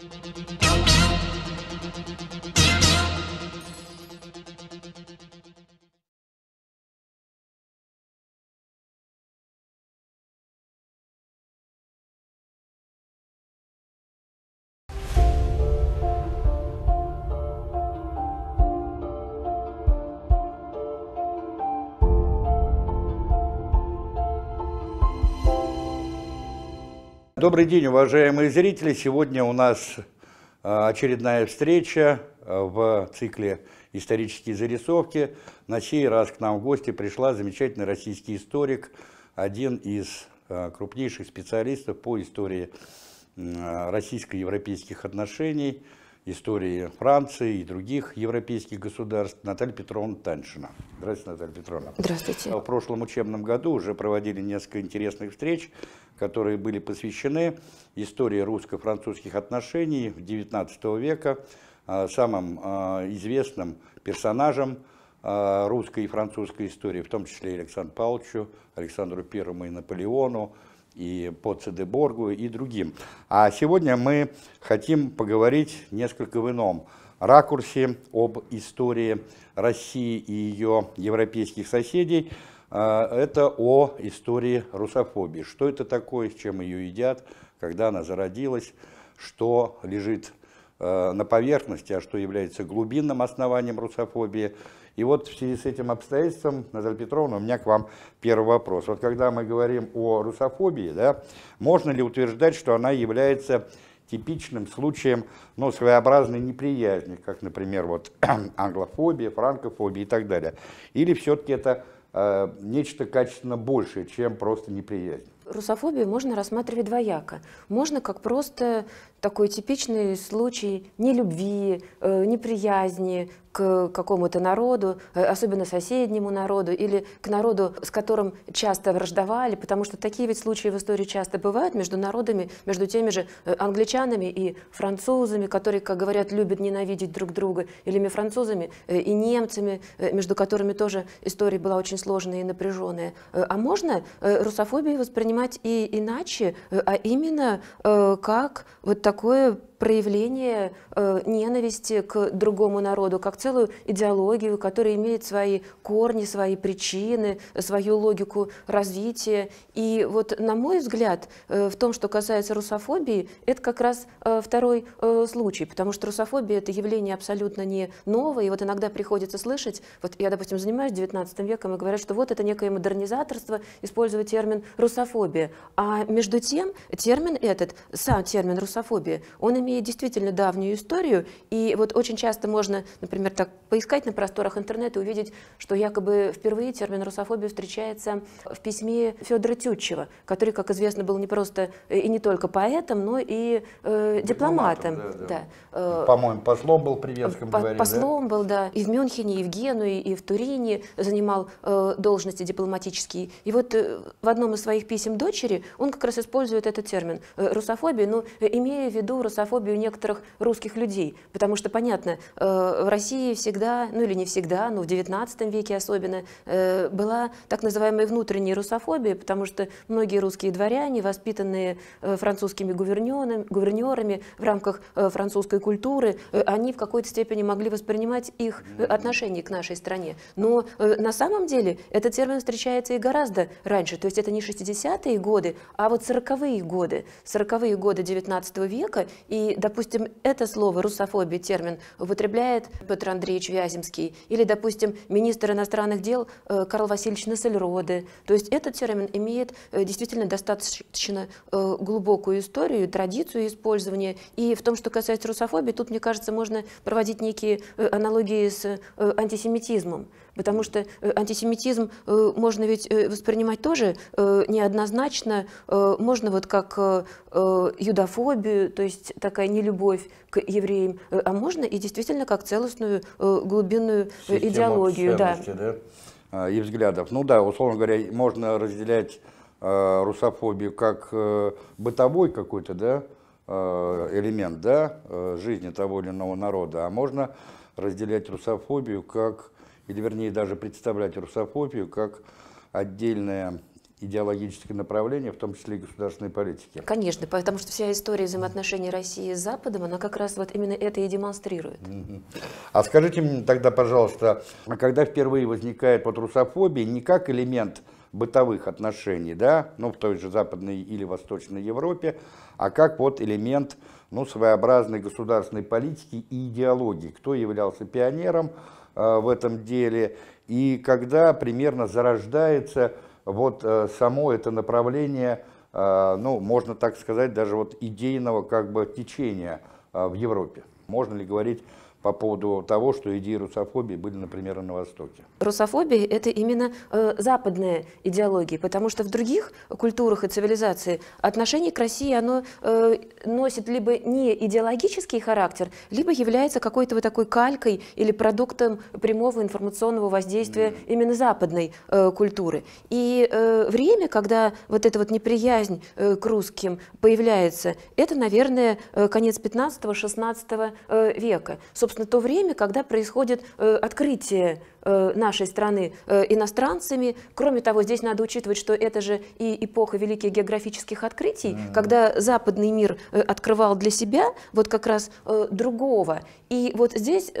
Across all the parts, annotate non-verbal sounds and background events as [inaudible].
Thank you. Добрый день, уважаемые зрители! Сегодня у нас а, очередная встреча а, в цикле «Исторические зарисовки». На сей раз к нам в гости пришла замечательный российский историк, один из а, крупнейших специалистов по истории российско-европейских отношений – истории Франции и других европейских государств Наталья Петровна Таншина. Здравствуйте, Наталья Петровна. Здравствуйте. А в прошлом учебном году уже проводили несколько интересных встреч, которые были посвящены истории русско-французских отношений XIX века, а, самым а, известным персонажем а, русской и французской истории, в том числе и Александру Павловичу, Александру Первому и Наполеону, и по Цедеборгу и другим. А сегодня мы хотим поговорить несколько в ином ракурсе об истории России и ее европейских соседей. А, это о истории русофобии. Что это такое, с чем ее едят, когда она зародилась, что лежит э, на поверхности, а что является глубинным основанием русофобии, и вот в связи с этим обстоятельством, Назар Петровна, у меня к вам первый вопрос. Вот когда мы говорим о русофобии, да, можно ли утверждать, что она является типичным случаем ну, своеобразной неприязни, как, например, вот, [clears throat] англофобия, франкофобия и так далее? Или все-таки это э, нечто качественно большее, чем просто неприязнь? Русофобию можно рассматривать двояко. Можно как просто такой типичный случай нелюбви, э, неприязни к какому-то народу, э, особенно соседнему народу, или к народу, с которым часто враждовали, потому что такие ведь случаи в истории часто бывают между народами, между теми же э, англичанами и французами, которые, как говорят, любят ненавидеть друг друга, или французами и немцами, между которыми тоже история была очень сложная и напряженная. А можно русофобию воспринимать и иначе, а именно как вот такое проявление э, ненависти к другому народу, как целую идеологию, которая имеет свои корни, свои причины, свою логику развития. И вот, на мой взгляд, э, в том, что касается русофобии, это как раз э, второй э, случай, потому что русофобия – это явление абсолютно не новое, и вот иногда приходится слышать, вот я, допустим, занимаюсь 19 веком, и говорят, что вот это некое модернизаторство, использовать термин русофобия. А между тем, термин этот, сам термин русофобия, хобби. Он имеет действительно давнюю историю, и вот очень часто можно, например, так поискать на просторах интернета и увидеть, что якобы впервые термин русофобия встречается в письме Федора Тютчева, который, как известно, был не просто э, и не только поэтом, но и э, дипломатом. дипломатом да, да. Да. Э, По-моему, послом был при Венском по дворе. Послом да? был, да, и в Мюнхене, и в Генуе, и в Турине занимал э, должности дипломатические. И вот э, в одном из своих писем дочери он как раз использует этот термин э, русофобия, но ну, э, имея имею в виду русофобию некоторых русских людей, потому что, понятно, э, в России всегда, ну или не всегда, но в XIX веке особенно, э, была так называемая внутренняя русофобия, потому что многие русские дворяне, воспитанные э, французскими гувернерами в рамках французской культуры, они в какой-то степени могли воспринимать их отношение к нашей стране. Но на самом деле этот термин встречается и гораздо раньше, то есть это не 60-е годы, а вот 40-е годы, 40-е годы XIX века, человека, и, допустим, это слово русофобия, термин, употребляет Петр Андреевич Вяземский, или, допустим, министр иностранных дел э, Карл Васильевич Нассельроде. То есть этот термин имеет э, действительно достаточно э, глубокую историю, традицию использования, и в том, что касается русофобии, тут, мне кажется, можно проводить некие аналогии с антисемитизмом. Потому что э, антисемитизм э, можно ведь э, воспринимать тоже неоднозначно, можно вот как юдофобию, то есть такая нелюбовь к евреям, а можно и действительно как целостную глубинную Система идеологию. Да. да? И взглядов. Ну да, условно говоря, можно разделять русофобию как бытовой какой-то, да, элемент да, жизни того или иного народа, а можно разделять русофобию как или вернее даже представлять русофобию как отдельное идеологическое направление, в том числе и государственной политики. Конечно, потому что вся история взаимоотношений России с Западом, она как раз вот именно это и демонстрирует. А скажите мне тогда, пожалуйста, а когда впервые возникает вот русофобия не как элемент бытовых отношений, да, ну, в той же Западной или Восточной Европе, а как вот элемент, ну, своеобразной государственной политики и идеологии, кто являлся пионером, Э, в этом деле, и когда примерно зарождается вот э, само это направление, э, ну, можно так сказать, даже вот идейного как бы течения в Европе. Можно ли говорить по поводу того, что идеи русофобии были, например, на Востоке? русофобии это именно э, западная идеология, потому что в других культурах и цивилизации отношение к России оно э, носит либо не идеологический характер, либо является какой-то вот такой калькой или продуктом прямого информационного воздействия mm. именно западной э, культуры. И э, время, когда вот эта вот неприязнь э, к русским появляется, это, наверное, э, конец 15-16 э, века. Собственно, то время, когда происходит э, открытие Э, нашей страны э, иностранцами. Кроме того, здесь надо учитывать, что это же и эпоха великих географических открытий, mm-hmm. когда западный мир э, открывал для себя вот как раз другого. И вот здесь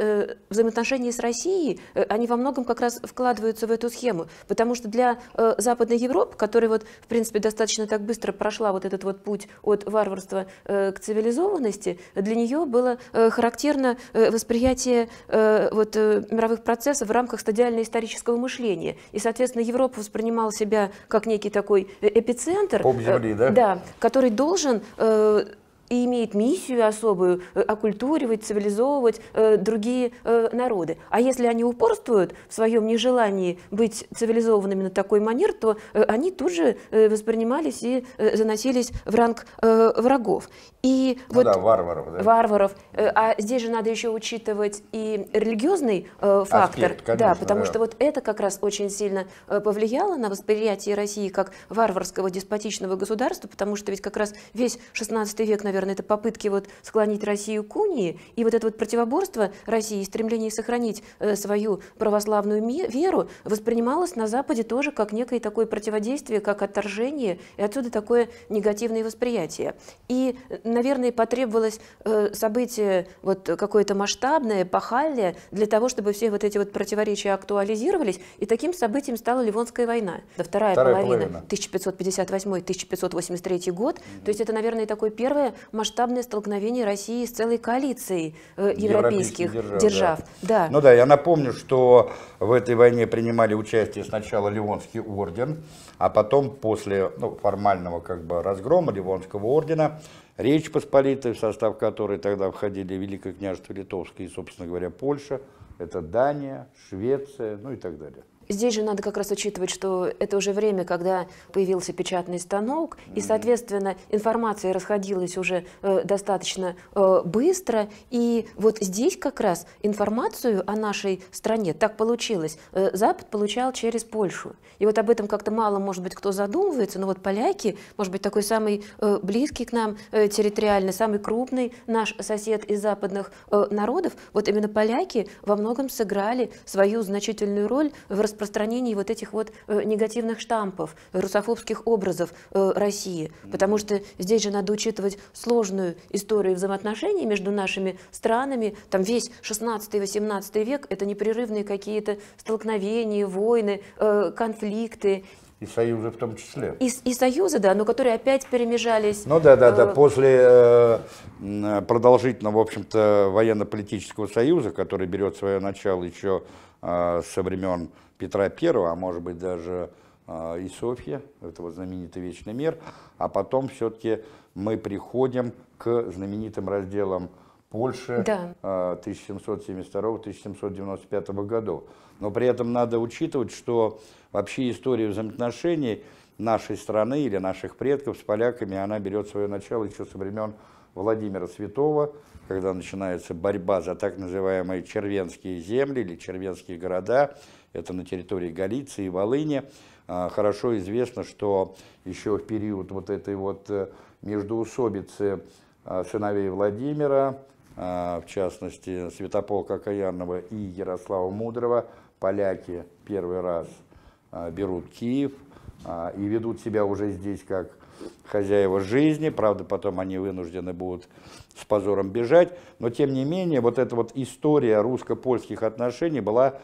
взаимоотношения с Россией, они во многом как раз вкладываются в эту схему, потому что для Западной Европы, которая вот в принципе достаточно так быстро прошла вот этот вот путь от варварства к цивилизованности, для нее было характерно восприятие вот мировых процессов в рамках рамках стадиально-исторического мышления. И, соответственно, Европа воспринимала себя как некий такой э, эпицентр. Э, земли, да? Да, который должен э, и имеет миссию особую окультуривать, цивилизовывать э, другие э, народы. А если они упорствуют в своем нежелании быть цивилизованными на такой манер, то э, они тут же воспринимались и заносились в ранг врагов. И ну вот да, варваров. Да. Варваров. Э, а здесь же надо еще учитывать и религиозный э, фактор. Аспект, конечно, да, потому да. что вот это как раз очень сильно э, повлияло на восприятие России как варварского деспотичного государства, потому что ведь как раз весь 16 век, наверное, это попытки вот склонить Россию к унии, и вот это вот противоборство России, стремление сохранить э, свою православную веру воспринималось на Западе тоже как некое такое противодействие, как отторжение, и отсюда такое негативное восприятие. И э, наверное, потребовалось э, событие вот какое-то масштабное, пахальное, для того, чтобы все вот эти вот противоречия актуализировались, и таким событием стала Ливонская война. Вторая, Вторая половина, половина. 1558-1583 год, mm то есть это, наверное, такое первое масштабное столкновение России с целой коалицией э, европейских, европейских держав. держав. Да. Да. Ну да, я напомню, что в этой войне принимали участие сначала Ливонский орден, а потом после ну, формального как бы разгрома Ливонского ордена Речь посполитая, в состав которой тогда входили Великое княжество Литовское и, собственно говоря, Польша, это Дания, Швеция, ну и так далее. Здесь же надо как раз учитывать, что это уже время, когда появился печатный станок, mm-hmm. и, соответственно, информация расходилась уже э, достаточно э, быстро. И вот здесь как раз информацию о нашей стране, так получилось, э, Запад получал через Польшу. И вот об этом как-то мало, может быть, кто задумывается, но вот поляки, может быть, такой самый э, близкий к нам э, территориально, самый крупный наш сосед из западных э, народов, вот именно поляки во многом сыграли свою значительную роль в распространении распространении вот этих вот э, негативных штампов, русофобских образов э, России. Потому что здесь же надо учитывать сложную историю взаимоотношений между нашими странами. Там весь 16-18 век – это непрерывные какие-то столкновения, войны, э, конфликты. И союзы в том числе. И, и союзы, да, но которые опять перемежались. Ну да, да, да. После э, продолжительного, в общем-то, военно-политического союза, который берет свое начало еще э, со времен Петра I, а может быть даже а, и Софья, этого вот знаменитый вечный мир, а потом все-таки мы приходим к знаменитым разделам Польши да. 1772-1795 а, годов. Но при этом надо учитывать, что вообще история взаимоотношений нашей страны или наших предков с поляками, она берет свое начало еще со времен Владимира Святого, когда начинается борьба за так называемые червенские земли или червенские города, это на территории Галиции и Волыни. А, хорошо известно, что еще в период вот этой вот э, междуусобицы а, сыновей Владимира, а, в частности Святополка Каянова и Ярослава Мудрого, поляки первый раз берут Киев и ведут себя уже здесь как хозяева жизни, правда, потом они вынуждены будут с позором бежать, но тем не менее вот эта вот история русско-польских отношений была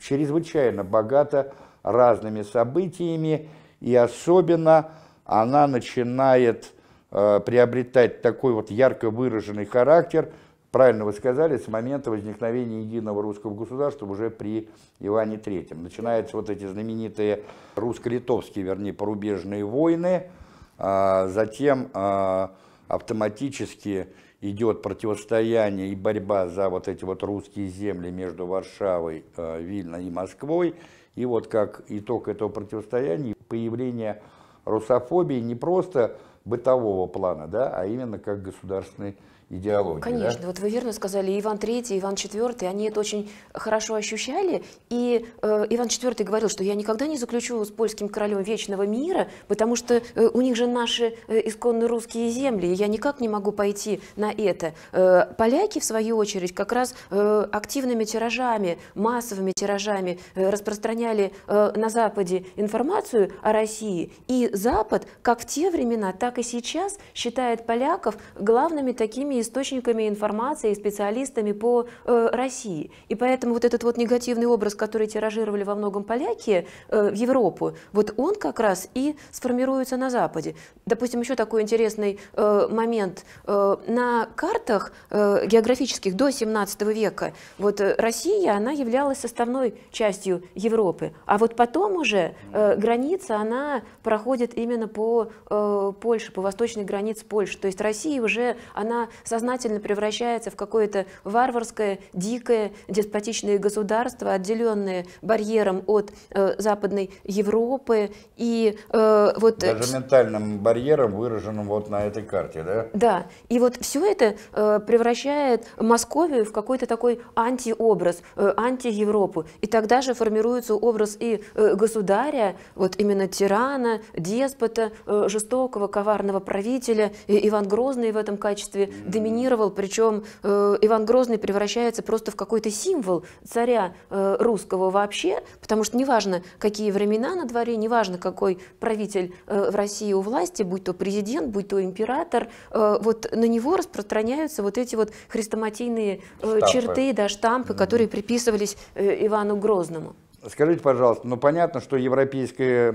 чрезвычайно богата разными событиями, и особенно она начинает э, приобретать такой вот ярко выраженный характер, правильно вы сказали, с момента возникновения единого русского государства уже при Иване III. Начинаются вот эти знаменитые русско-литовские, вернее, порубежные войны – а затем а, автоматически идет противостояние и борьба за вот эти вот русские земли между Варшавой, а, Вильной и Москвой. И вот как итог этого противостояния появление русофобии не просто бытового плана, да, а именно как государственной идеологии. Конечно, да? вот вы верно сказали, Иван III, Иван IV, они это очень хорошо ощущали, и э, Иван IV говорил, что я никогда не заключу с польским королем вечного мира, потому что э, у них же наши э, исконно русские земли, и я никак не могу пойти на это. Э, поляки, в свою очередь, как раз э, активными тиражами, массовыми тиражами э, распространяли э, на Западе информацию о России, и Запад, как в те времена, так и сейчас, считает поляков главными такими другими источниками информации и специалистами по э, России. И поэтому вот этот вот негативный образ, который тиражировали во многом поляки э, в Европу, вот он как раз и сформируется на Западе. Допустим, еще такой интересный э, момент. Э, на картах э, географических до 17 века вот э, Россия, она являлась составной частью Европы. А вот потом уже э, граница, она проходит именно по э, Польше, по восточной границе Польши. То есть Россия уже, она сознательно превращается в какое-то варварское, дикое, деспотичное государство, отделенное барьером от э, Западной Европы. И, э, вот, э, Даже ментальным барьером, выраженным вот на этой карте, да? Да. И вот все это э, превращает Московию в какой-то такой антиобраз, э, антиевропу. И тогда же формируется образ и э, государя, вот именно тирана, деспота, э, жестокого, коварного правителя. И Иван Грозный в этом качестве доминировал, причем э, Иван Грозный превращается просто в какой-то символ царя э, русского вообще, потому что неважно, какие времена на дворе, неважно, какой правитель э, в России у власти, будь то президент, будь то император, э, вот на него распространяются вот эти вот хрестоматийные э, черты, да, штампы, mm -hmm. которые приписывались э, Ивану Грозному. Скажите, пожалуйста, ну понятно, что европейская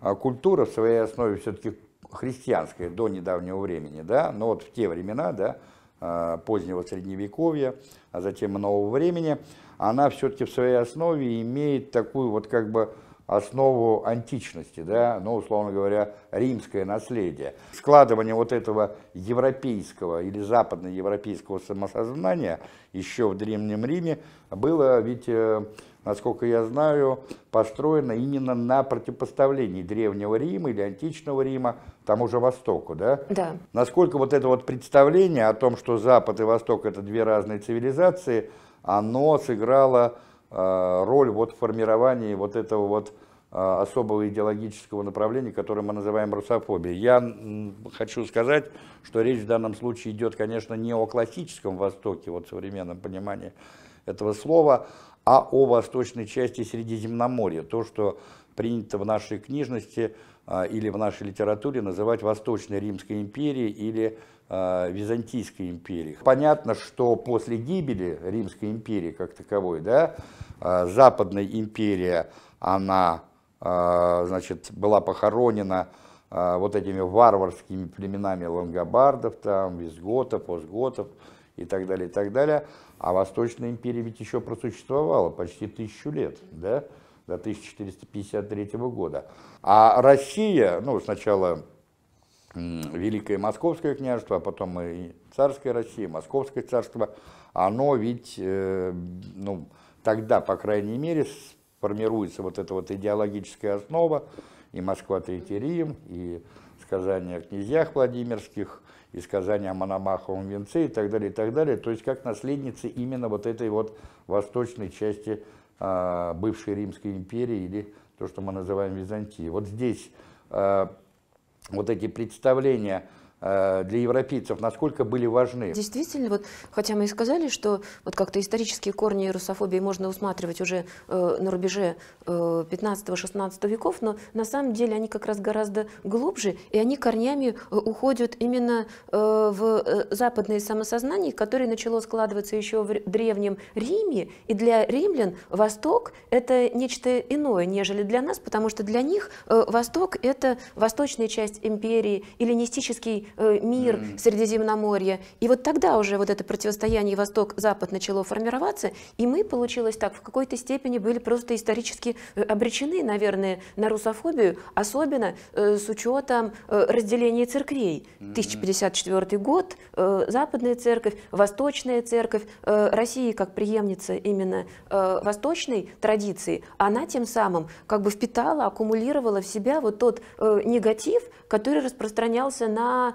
а, культура в своей основе все-таки христианское до недавнего времени, да, но вот в те времена, да, а, позднего средневековья, а затем и нового времени, она все-таки в своей основе имеет такую вот как бы основу античности, да, ну, условно говоря, римское наследие. Складывание вот этого европейского или западноевропейского самосознания еще в Древнем Риме было ведь э, насколько я знаю, построена именно на противопоставлении Древнего Рима или Античного Рима тому же Востоку, да? Да. Насколько вот это вот представление о том, что Запад и Восток – это две разные цивилизации, оно сыграло э, роль вот в формировании вот этого вот э, особого идеологического направления, которое мы называем русофобией. Я хочу сказать, что речь в данном случае идет, конечно, не о классическом Востоке, вот современном понимании этого слова, а о восточной части Средиземноморья, то, что принято в нашей книжности а, или в нашей литературе называть Восточной Римской империей или а, Византийской империей. Понятно, что после гибели Римской империи как таковой, да, а, Западная империя, она значит, была похоронена вот этими варварскими племенами лангобардов, там, визготов, остготов и так далее, и так далее. А Восточная империя ведь еще просуществовала почти тысячу лет, да, до 1453 года. А Россия, ну, сначала Великое Московское княжество, а потом и Царская Россия, Московское царство, оно ведь, э, ну, тогда, по крайней мере, формируется вот эта вот идеологическая основа, и Москва Третий Рим, и сказания о князьях Владимирских, и сказания о Мономаховом венце и так далее, и так далее. То есть как наследницы именно вот этой вот восточной части а, бывшей Римской империи или то, что мы называем Византией. Вот здесь а, вот эти представления Э, для европейцев, насколько были важны. Действительно, вот, хотя мы и сказали, что вот как-то исторические корни русофобии можно усматривать уже э, на рубеже э, 15-16 веков, но на самом деле они как раз гораздо глубже, и они корнями э, уходят именно э, в э, западное самосознание, которое начало складываться еще в Древнем Риме, и для римлян Восток – это нечто иное, нежели для нас, потому что для них Восток – это восточная часть империи, эллинистический Э, мир, mm. Средиземноморье. И вот тогда уже вот это противостояние Восток-Запад начало формироваться, и мы, получилось так, в какой-то степени были просто исторически э, обречены, наверное, на русофобию, особенно э, с учетом э, разделения церквей. Mm 1054 год, э, Западная церковь, Восточная церковь, э, Россия как преемница именно э, восточной традиции, она тем самым как бы впитала, аккумулировала в себя вот тот э, негатив, который распространялся на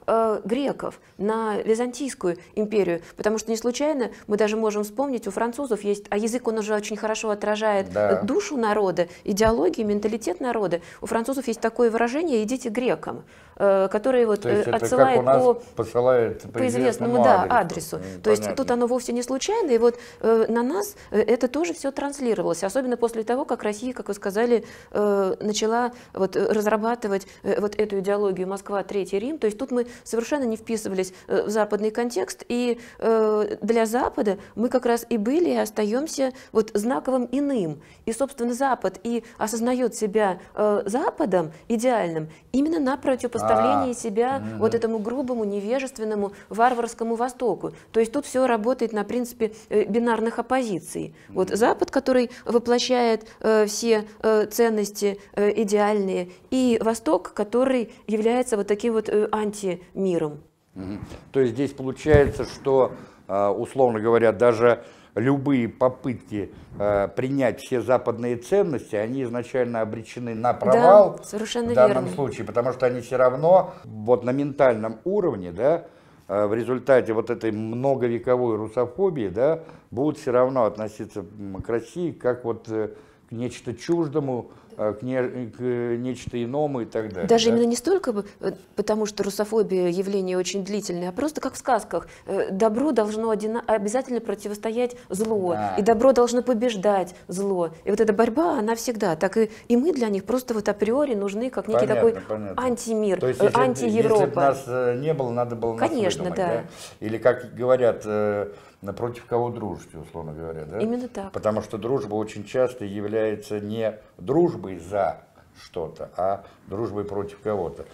Э, греков, на Византийскую империю, потому что не случайно мы даже можем вспомнить, у французов есть, а язык он уже очень хорошо отражает да. душу народа, идеологию, менталитет народа. У французов есть такое выражение «идите грекам», э, которое вот э, отсылает по, по, по известному да, адресу. Ну, То есть тут оно вовсе не случайно, и вот на нас это тоже все транслировалось, особенно после того, как Россия, как вы сказали, начала вот разрабатывать вот эту идеологию Москва, Третий Рим. То есть тут мы совершенно не вписывались э, в западный контекст. И э, для Запада мы как раз и были, и остаемся вот знаковым иным. И, собственно, Запад и осознает себя э, Западом идеальным именно на противопоставлении а, себя угу. вот этому грубому, невежественному, варварскому Востоку. То есть тут все работает на принципе бинарных оппозиций. Вот Запад, который воплощает все ценности идеальные, и Восток, который является вот таким вот анти миром. Угу. То есть здесь получается, что, а, условно говоря, даже любые попытки а, принять все западные ценности, они изначально обречены на провал да, совершенно в данном верно. случае, потому что они все равно вот на ментальном уровне, да, а, в результате вот этой многовековой русофобии, да, будут все равно относиться к России как вот э, к нечто чуждому, а, к, не, к э, нечто иному и так далее. Даже да? именно не столько, э, потому что русофобия явление очень длительное, а просто как в сказках. Э, добро должно одино, обязательно противостоять зло, да. и добро должно побеждать зло. И вот эта борьба, она всегда так. И, и мы для них просто вот априори нужны как некий понятно, такой понятно. антимир, То есть, если, антиевропа. Если бы нас не было, надо было Конечно, нас выдумать, да. да. Или как говорят напротив кого дружите, условно говоря, да? Именно так. Потому что дружба очень часто является не дружбой за что-то, а дружбой против кого-то.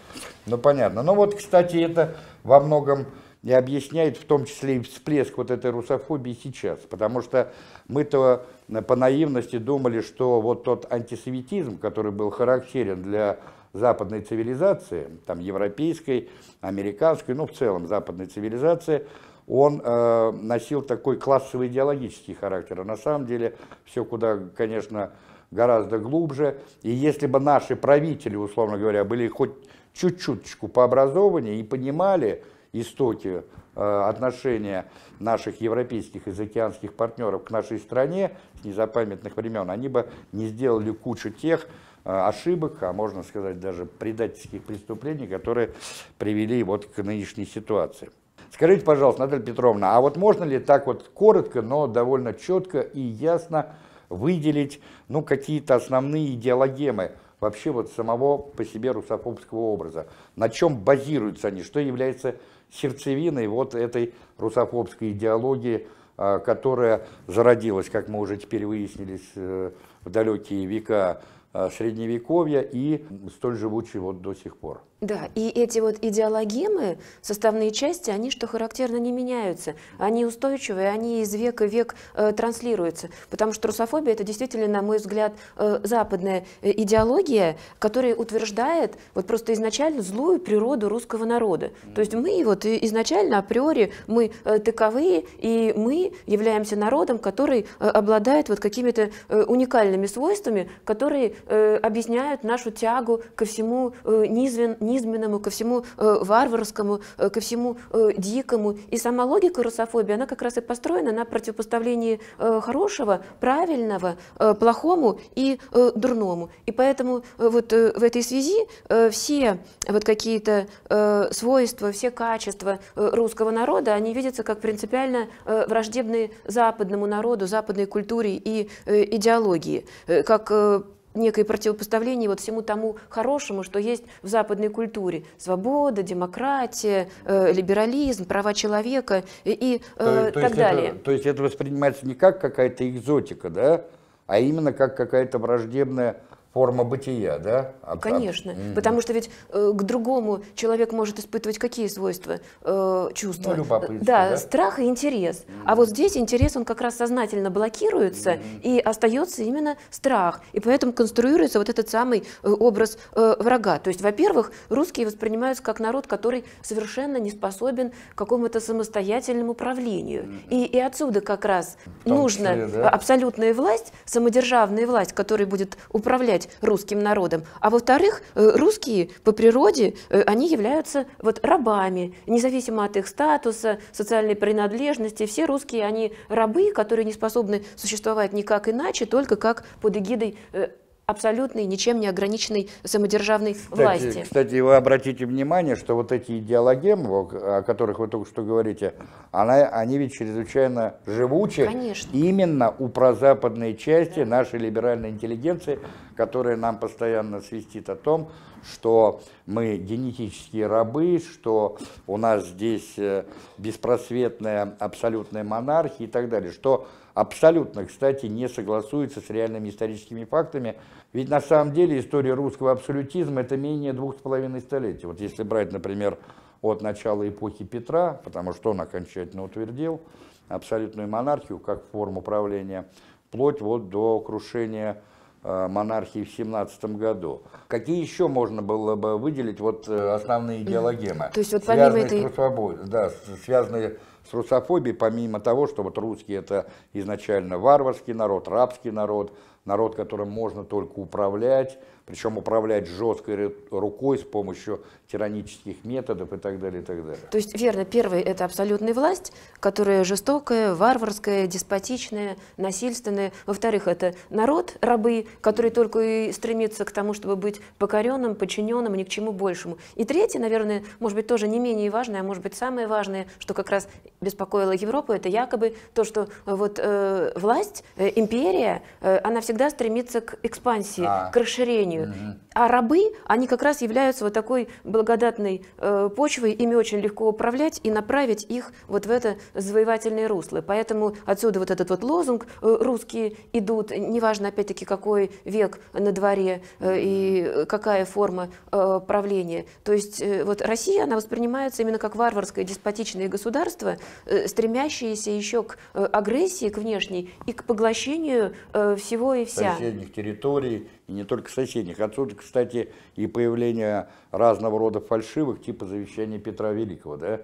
Ну, понятно. Ну, вот, кстати, это во многом и объясняет в том числе и всплеск вот этой русофобии сейчас. Потому что мы-то по наивности думали, что вот тот антисоветизм, который был характерен для западной цивилизации, там европейской, американской, ну в целом западной цивилизации – он э, носил такой классовый идеологический характер. А на самом деле все куда, конечно, гораздо глубже. И если бы наши правители, условно говоря, были хоть чуть-чуточку по образованию и понимали истоки э, отношения наших европейских и заокеанских партнеров к нашей стране с незапамятных времен, они бы не сделали кучу тех э, ошибок, а можно сказать даже предательских преступлений, которые привели вот к нынешней ситуации. Скажите, пожалуйста, Наталья Петровна, а вот можно ли так вот коротко, но довольно четко и ясно выделить ну, какие-то основные идеологемы вообще вот самого по себе русофобского образа? На чем базируются они? Что является сердцевиной вот этой русофобской идеологии, а, которая зародилась, как мы уже теперь выяснились, э, в далекие века э, средневековья и столь живучий вот до сих пор. Да, и эти вот идеологемы, составные части, они, что характерно, не меняются. Они устойчивые, они из века в век э, транслируются. Потому что русофобия – это действительно, на мой взгляд, э, западная э, идеология, которая утверждает вот просто изначально злую природу русского народа. То есть мы вот изначально априори, мы э, таковые, и мы являемся народом, который э, обладает вот какими-то э, уникальными фундаментальными свойствами, которые э, объясняют нашу тягу ко всему э, низменному, ко всему э, варварскому, э, ко всему э, дикому. И сама логика русофобии, она как раз и построена на противопоставлении э, хорошего, правильного, э, плохому и э, дурному. И поэтому э, вот э, в этой связи э, все вот какие-то э, свойства, все качества э, русского народа, они видятся как принципиально э, враждебные западному народу, западной культуре и э, идеологии. Э, как э, некое противопоставление вот всему тому хорошему, что есть в западной культуре. Свобода, демократия, э, либерализм, права человека и, и э, то, то так далее. Это, то есть это воспринимается не как какая-то экзотика, да, а именно как какая-то враждебная форма бытия, да? От, а Конечно, от... Угу. потому что ведь э, к другому человек может испытывать какие свойства? Э, чувства. Ну, любопытство, да, да, страх и интерес. Угу. А вот здесь интерес, он как раз сознательно блокируется, угу. и остается именно страх. И поэтому конструируется вот этот самый э, образ э, врага. То есть, во-первых, русские воспринимаются как народ, который совершенно не способен к какому-то самостоятельному правлению. Угу. И, и отсюда как раз нужна числе, да? абсолютная власть, самодержавная власть, которая будет управлять управлять русским народом, а во-вторых, э, русские по природе, э, они являются вот рабами, независимо от их статуса, социальной принадлежности, все русские, они рабы, которые не способны существовать никак иначе, только как под эгидой э, абсолютной, ничем не ограниченной самодержавной кстати, власти. Кстати, вы обратите внимание, что вот эти идеологемы, о которых вы только что говорите, она, они ведь чрезвычайно живучи Конечно. именно у прозападной части нашей либеральной интеллигенции, которая нам постоянно свистит о том, что мы генетические рабы, что у нас здесь э, беспросветная абсолютная монархия и так далее, что абсолютно, кстати, не согласуется с реальными историческими фактами. Ведь на самом деле история русского абсолютизма – это менее двух с половиной столетий. Вот если брать, например, от начала эпохи Петра, потому что он окончательно утвердил абсолютную монархию как форму правления, вплоть вот до крушения Э, монархии в 17 году. Какие еще можно было бы выделить вот э, основные идеологемы? То есть вот связанные этой... С русофобией, да, связанные с русофобией, помимо того, что вот русские это изначально варварский народ, рабский народ, народ, которым можно только управлять, причем управлять жесткой рукой с помощью тиранических методов и так далее, и так далее. То есть, верно, первый – это абсолютная власть, которая жестокая, варварская, деспотичная, насильственная. Во-вторых, это народ, рабы, который только и стремится к тому, чтобы быть покоренным, подчиненным, ни к чему большему. И третье, наверное, может быть, тоже не менее важное, а может быть, самое важное, что как раз беспокоило Европу, это якобы то, что вот э, власть, э, империя, э, она всегда стремится к экспансии, а, к расширению. Угу. А рабы, они как раз являются вот такой благодатной э, почвой, ими очень легко управлять и направить их вот в это завоевательное русло. Поэтому отсюда вот этот вот лозунг э, «русские идут», неважно опять-таки какой век на дворе э, и какая форма э, правления. То есть э, вот Россия, она воспринимается именно как варварское деспотичное государство, э, стремящееся еще к э, агрессии, к внешней и к поглощению э, всего и вся. Соседних территорий и не только соседних. Отсюда, кстати, и появление разного рода фальшивых, типа завещания Петра Великого, да,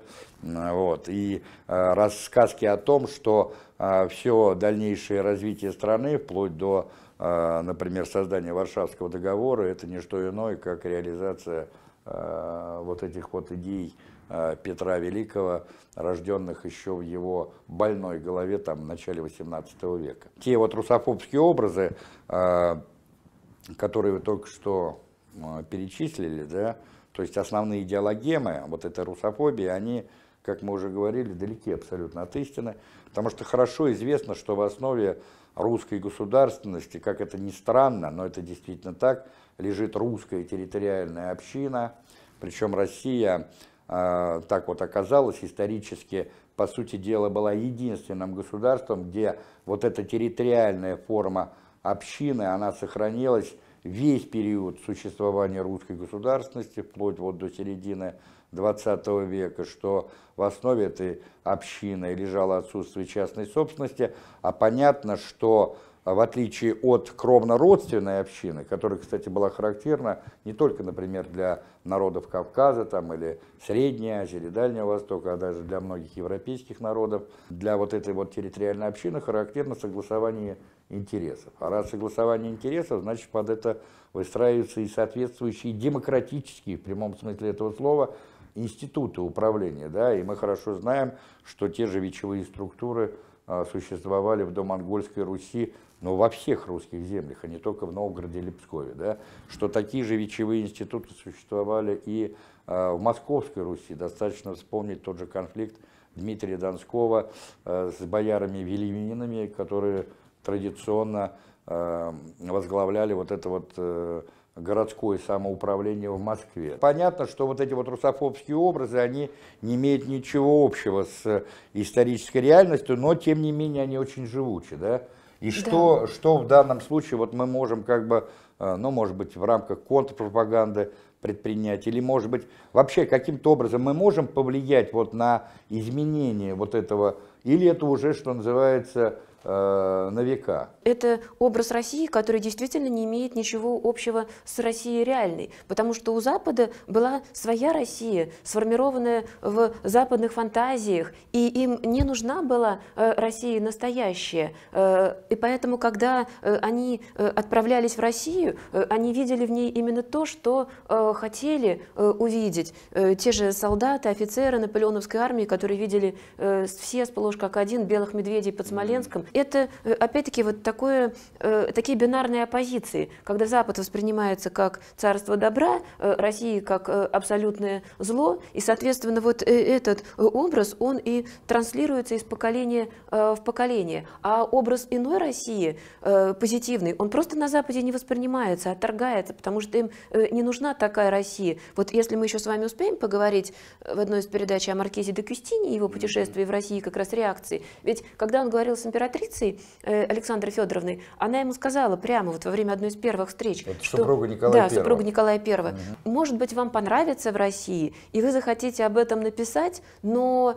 вот, и э, рассказки о том, что э, все дальнейшее развитие страны, вплоть до, э, например, создания Варшавского договора, это не что иное, как реализация э, вот этих вот идей э, Петра Великого, рожденных еще в его больной голове там в начале 18 века. Те вот русофобские образы, э, которые вы только что а, перечислили, да, то есть основные идеологемы, вот эта русофобия, они, как мы уже говорили, далеки абсолютно от истины, потому что хорошо известно, что в основе русской государственности, как это ни странно, но это действительно так, лежит русская территориальная община, причем Россия э, так вот оказалось исторически, по сути дела, была единственным государством, где вот эта территориальная форма общины, она сохранилась весь период существования русской государственности, вплоть вот до середины XX века, что в основе этой общины лежало отсутствие частной собственности, а понятно, что в отличие от кровно-родственной общины, которая, кстати, была характерна не только, например, для народов Кавказа там, или Средней Азии, или Дальнего Востока, а даже для многих европейских народов, для вот этой вот территориальной общины характерно согласование интересов. А раз согласование интересов, значит, под это выстраиваются и соответствующие демократические, в прямом смысле этого слова, институты управления. Да? И мы хорошо знаем, что те же вечевые структуры а, существовали в домонгольской Руси, но ну, во всех русских землях, а не только в Новгороде или Пскове. Да? Что такие же вечевые институты существовали и а, в Московской Руси. Достаточно вспомнить тот же конфликт Дмитрия Донского а, с боярами Велиминами, которые традиционно э, возглавляли вот это вот э, городское самоуправление в Москве. Понятно, что вот эти вот русофобские образы, они не имеют ничего общего с э, исторической реальностью, но тем не менее они очень живучи, да? И что, да. что в данном случае вот мы можем как бы, ну, может быть, в рамках контрпропаганды предпринять, или, может быть, вообще каким-то образом мы можем повлиять вот на изменение вот этого, или это уже, что называется, э, на века. Это образ России, который действительно не имеет ничего общего с Россией реальной, потому что у Запада была своя Россия, сформированная в западных фантазиях, и им не нужна была э, Россия настоящая. Э, и поэтому, когда э, они отправлялись в Россию, они видели в ней именно то, что хотели увидеть. те же солдаты, офицеры наполеоновской армии, которые видели э, все сплошь как один белых медведей под Смоленском, это, э, опять-таки, вот такое, э, такие бинарные оппозиции, когда Запад воспринимается как царство добра, э, Россия как абсолютное зло, и, соответственно, вот этот образ, он и транслируется из поколения в поколение. А образ иной России, позитивный, он просто на Западе не воспринимается, а отторгается, потому что им не нужна такая Россия. Вот если мы еще с вами успеем поговорить в одной из передач о Маркезе де Кюстине и его путешествии в России, как раз реакции. Ведь когда он говорил с императрицей, императрицей э, Александрой Федоровной, она ему сказала прямо вот во время одной из первых встреч, вот что супруга Николая да, I. супруга Николая I, угу. может быть, вам понравится в России, и вы захотите об этом написать, но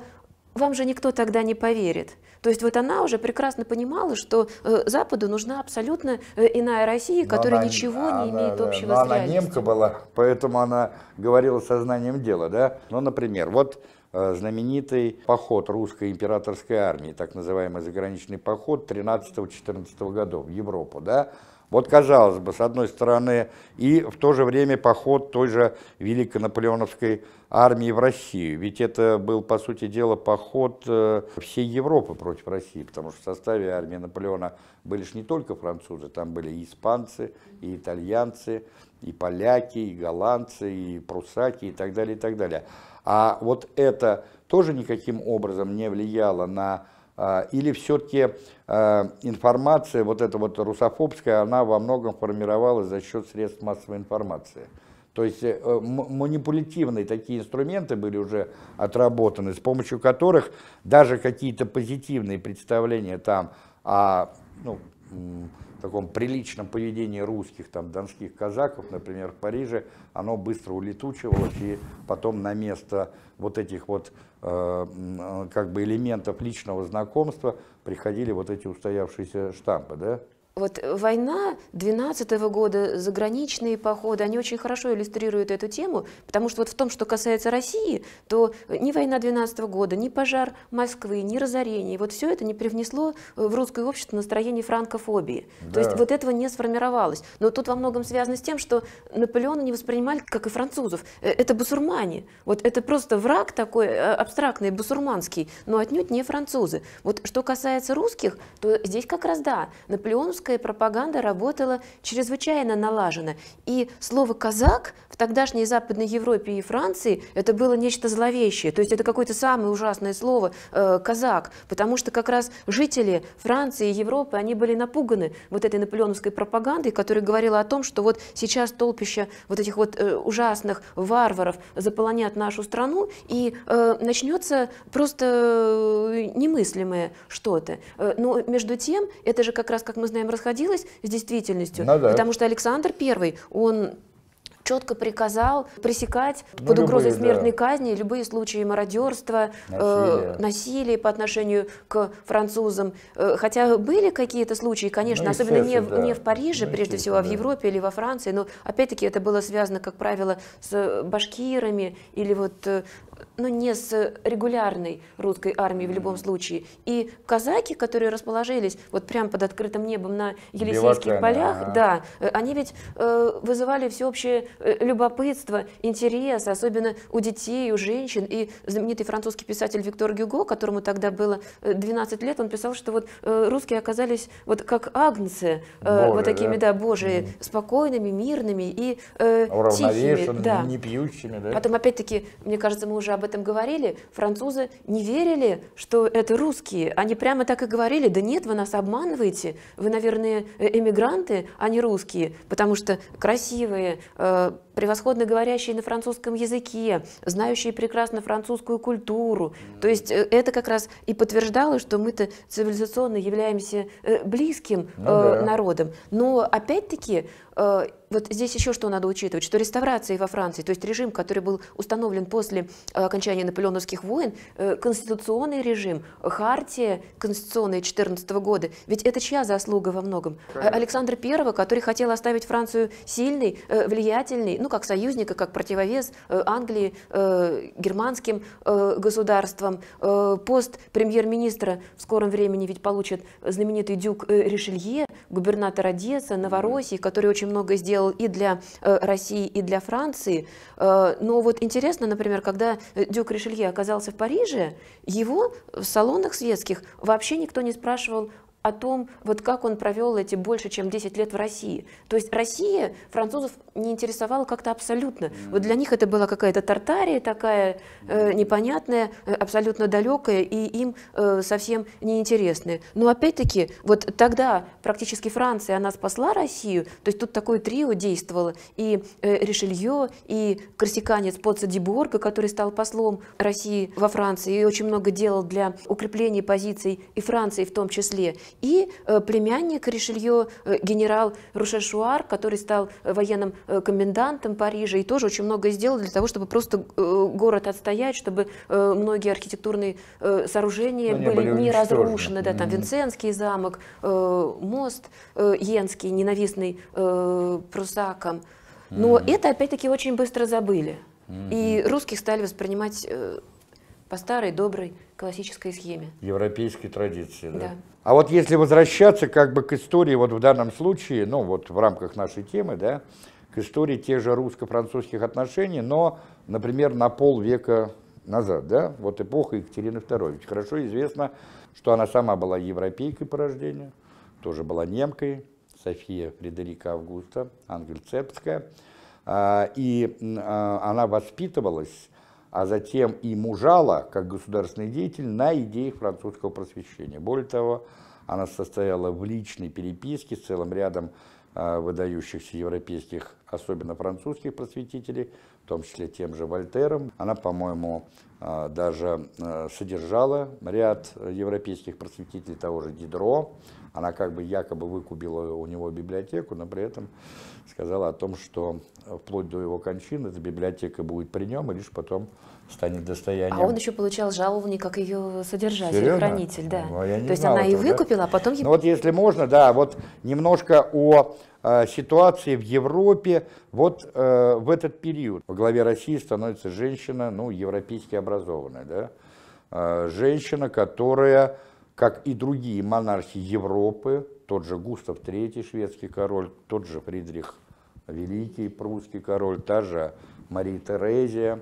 вам же никто тогда не поверит. То есть вот она уже прекрасно понимала, что э, Западу нужна абсолютно э, иная Россия, которая она, ничего она, не имеет общего но с она немка была, поэтому она говорила со знанием дела, да? Ну, например, вот Э, знаменитый поход русской императорской армии, так называемый заграничный поход 13-14 годов в Европу, да, вот, казалось бы, с одной стороны, и в то же время поход той же великой наполеоновской армии в Россию. Ведь это был, по сути дела, поход э, всей Европы против России, потому что в составе армии Наполеона были же не только французы, там были и испанцы, и итальянцы, и поляки, и голландцы, и прусаки, и так далее, и так далее. А вот это тоже никаким образом не влияло на... А, или все-таки а, информация, вот эта вот русофобская, она во многом формировалась за счет средств массовой информации? То есть э, манипулятивные такие инструменты были уже отработаны, с помощью которых даже какие-то позитивные представления там о ну, таком приличном поведении русских, там, донских казаков, например, в Париже, оно быстро улетучивалось, и потом на место вот этих вот э, э как бы элементов личного знакомства приходили вот эти устоявшиеся штампы, да? Вот война 12 -го года, заграничные походы, они очень хорошо иллюстрируют эту тему, потому что вот в том, что касается России, то ни война 12 -го года, ни пожар Москвы, ни разорение, вот все это не привнесло э, в русское общество настроение франкофобии. Да. То есть вот этого не сформировалось. Но тут во многом связано с тем, что Наполеона не воспринимали, как и французов. Э, это бусурмане. Вот это просто враг такой э, абстрактный, бусурманский, но отнюдь не французы. Вот что касается русских, то здесь как раз да, Наполеон советская пропаганда работала чрезвычайно налаженно. И слово «казак» в тогдашней Западной Европе и Франции это было нечто зловещее. То есть это какое-то самое ужасное слово э, «казак», потому что как раз жители Франции и Европы, они были напуганы вот этой наполеоновской пропагандой, которая говорила о том, что вот сейчас толпища вот этих вот э, ужасных варваров заполонят нашу страну, и э, начнется просто э, немыслимое что-то. Э, но между тем, это же как раз, как мы знаем, расходилось с действительностью, ну, да. потому что Александр первый, он четко приказал пресекать ну, под любые, угрозой смертной да. казни любые случаи мародерства, насилия. Э, насилия по отношению к французам. Э, хотя были какие-то случаи, конечно, ну, особенно не, в, да. не в Париже, ну, прежде всего, а в Европе или во Франции, но опять-таки это было связано, как правило, с башкирами или вот э, но ну, не с регулярной русской армией в любом случае. И казаки, которые расположились вот прямо под открытым небом на Елисейских полях, ага. да, э, они ведь э, вызывали всеобщее э, любопытство, интерес, особенно у детей, у женщин. И знаменитый французский писатель Виктор Гюго, которому тогда было 12 э, лет, он писал, что вот э, русские оказались вот как агнцы, э, Боже, вот такими, да, да божие, mm. спокойными, мирными и э, тихими. Да. не пьющими, да? Потом а опять-таки, мне кажется, мы уже уже об этом говорили, французы не верили, что это русские. Они прямо так и говорили, да нет, вы нас обманываете, вы, наверное, э, эмигранты, а не русские, потому что красивые, э, превосходно говорящие на французском языке, знающие прекрасно французскую культуру. То есть э, это как раз и подтверждало, что мы-то цивилизационно являемся близким ну, да. народом. Но опять-таки Э, вот здесь еще что надо учитывать, что реставрации во Франции, то есть режим, который был установлен после э, окончания наполеоновских войн, э, конституционный режим, хартия конституционная 14 года, ведь это чья заслуга во многом? Александр I, который хотел оставить Францию сильной, влиятельной, ну как союзника, как противовес Англии, германским государствам. Пост премьер-министра в скором времени ведь получит знаменитый дюк Ришелье, губернатор Одесса, Новороссии, который очень очень много сделал и для э, России, и для Франции. Э, но вот интересно, например, когда э, Дюк Ришелье оказался в Париже, его в салонах светских вообще никто не спрашивал о том, вот как он провел эти больше, чем 10 лет в России. То есть Россия французов не интересовала как-то абсолютно. Вот для них это была какая-то Тартария такая э, непонятная, э, абсолютно далекая и им э, совсем неинтересная. Но опять-таки, вот тогда практически Франция, она спасла Россию, то есть тут такое трио действовало, и э, Ришелье, и корсиканец Поца Деборга, который стал послом России во Франции и очень много делал для укрепления позиций и Франции в том числе, и э, племянник Ришелье, э, генерал Рушешуар, который стал э, военным комендантом Парижа и тоже очень много сделал для того, чтобы просто город отстоять, чтобы многие архитектурные сооружения были, были не разрушены. Да, там mm Винценский замок, мост Йенский, ненавистный прусакам. Но mm -hmm. это опять-таки очень быстро забыли. Mm -hmm. И русских стали воспринимать по старой доброй классической схеме. Европейской традиции, да? да. А вот если возвращаться как бы к истории, вот в данном случае, ну вот в рамках нашей темы, да, к истории тех же русско-французских отношений, но, например, на полвека назад, да, вот эпоха Екатерины II. Ведь хорошо известно, что она сама была европейкой по рождению, тоже была немкой, София Фредерика Августа, ангельцепская, а, и а, она воспитывалась а затем и мужала, как государственный деятель, на идеях французского просвещения. Более того, она состояла в личной переписке с целым рядом а, выдающихся европейских, особенно французских просветителей, в том числе тем же Вольтером. Она, по-моему, а, даже а, содержала ряд европейских просветителей того же Дидро. Она как бы якобы выкупила у него библиотеку, но при этом сказала о том, что вплоть до его кончины эта библиотека будет при нем и лишь потом станет достоянием. А он еще получал жалование как ее содержатель, Серьезно? хранитель, да. Ну, а То есть она этого, и выкупила, да? а потом... Ну вот если можно, да, вот немножко о ситуации в Европе вот э, в этот период. В главе России становится женщина, ну, европейский образ образованная, да? А, женщина, которая, как и другие монархи Европы, тот же Густав III, шведский король, тот же Фридрих Великий, прусский король, та же Мария Терезия,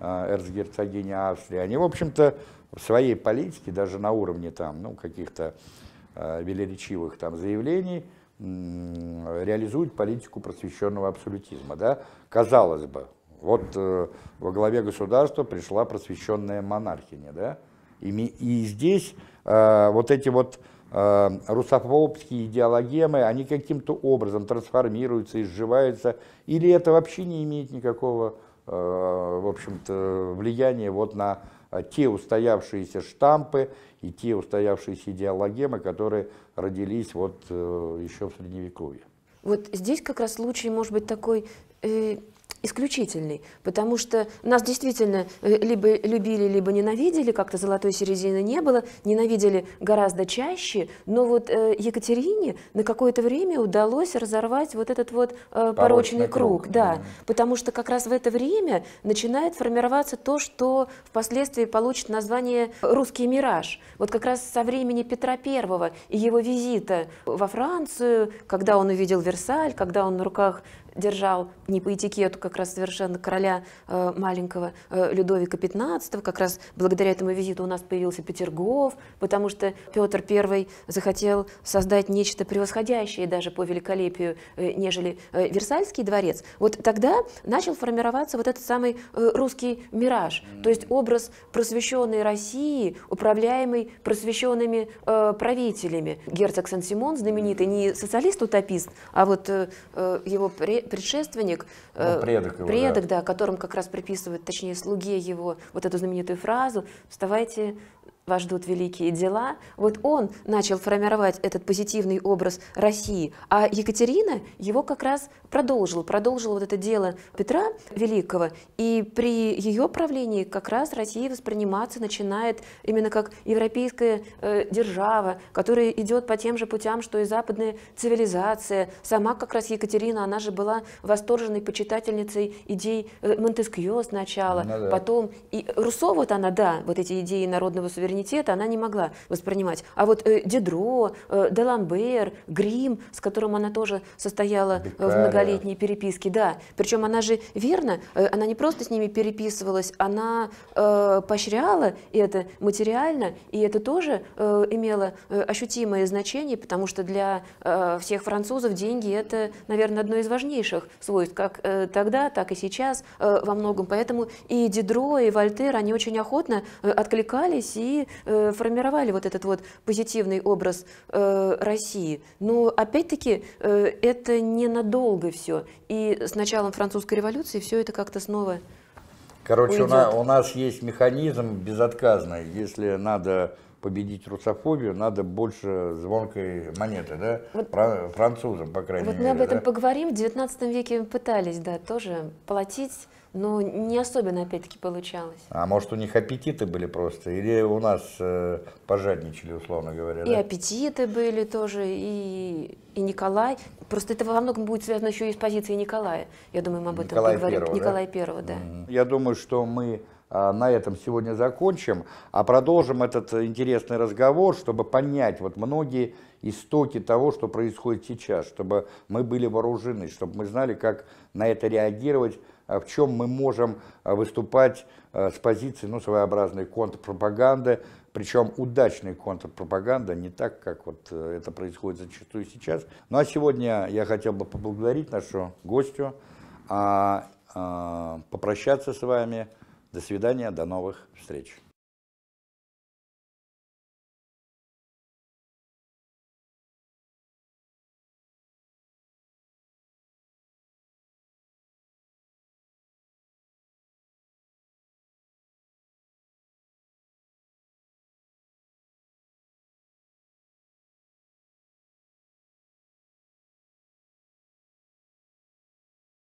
а, эрцгерцогиня Австрии, они, в общем-то, в своей политике, даже на уровне там, ну, каких-то а, велеречивых там заявлений, реализуют политику просвещенного абсолютизма. Да? Казалось бы, вот э, во главе государства пришла просвещенная монархиня, да? И, и здесь э, вот эти вот э, русофобские идеологемы, они каким-то образом трансформируются, изживаются, или это вообще не имеет никакого, э, в общем-то, влияния вот на э, те устоявшиеся штампы и те устоявшиеся идеологемы, которые родились вот э, еще в Средневековье. Вот здесь как раз случай, может быть, такой э, исключительный, потому что нас действительно э, либо любили, либо ненавидели, как-то золотой середины не было, ненавидели гораздо чаще, но вот э, Екатерине на какое-то время удалось разорвать вот этот вот э, порочный, порочный круг, круг, да, mm. потому что как раз в это время начинает формироваться то, что впоследствии получит название «Русский мираж». Вот как раз со времени Петра Первого и его визита во Францию, когда он увидел Версаль, когда он на руках держал не по этикету как раз совершенно короля э, маленького э, Людовика XV, как раз благодаря этому визиту у нас появился Петергоф, потому что Петр I захотел создать нечто превосходящее даже по великолепию, э, нежели э, Версальский дворец. Вот тогда начал формироваться вот этот самый э, русский мираж, то есть образ просвещенной России, управляемой просвещенными э, правителями. Герцог Сан-Симон знаменитый не социалист-утопист, а вот э, э его пре предшественник, ну, э, предок, его, предок да. да, которым как раз приписывают, точнее, слуге его вот эту знаменитую фразу «Вставайте, вас ждут великие дела. Вот он начал формировать этот позитивный образ России, а Екатерина его как раз продолжил, продолжил вот это дело Петра Великого. И при ее правлении как раз Россия восприниматься начинает именно как европейская э, держава, которая идет по тем же путям, что и западная цивилизация. Сама как раз Екатерина, она же была восторженной почитательницей идей э, Монтескьо сначала, ну, да. потом и Руссо, вот она, да, вот эти идеи народного суверенитета, она не могла воспринимать. А вот э, Дидро, э, Деламбер, Грим, с которым она тоже состояла Декарь, э, в многолетнем многолетней переписки, да. Причем она же верно, э, она не просто с ними переписывалась, она э, поощряла это материально, и это тоже э, имело э, ощутимое значение, потому что для э, всех французов деньги это, наверное, одно из важнейших свойств, как э, тогда, так и сейчас э, во многом. Поэтому и Дидро, и Вольтер, они очень охотно э, откликались и э, формировали вот этот вот позитивный образ э, России. Но опять-таки э, это ненадолго бы все. И с началом французской революции все это как-то снова Короче, у нас, у нас есть механизм безотказный. Если надо победить русофобию, надо больше звонкой монеты, да? Вот, Французам, по крайней вот мере. Вот мы об этом да? поговорим. В 19 веке пытались, да, тоже платить но ну, не особенно, опять-таки, получалось. А может, у них аппетиты были просто? Или у нас э, пожадничали, условно говоря? И да? аппетиты были тоже, и, и Николай. Просто это во многом будет связано еще и с позицией Николая. Я думаю, мы об этом Николай поговорим. Первого, Николай да? Первого, да. Угу. Я думаю, что мы а, на этом сегодня закончим, а продолжим этот интересный разговор, чтобы понять вот многие истоки того, что происходит сейчас, чтобы мы были вооружены, чтобы мы знали, как на это реагировать а в чем мы можем а, выступать а, с позиции ну, своеобразной контрпропаганды, причем удачной контрпропаганды, не так, как вот э, это происходит зачастую сейчас. Ну а сегодня я хотел бы поблагодарить нашу гостю, а, а, попрощаться с вами. До свидания, до новых встреч.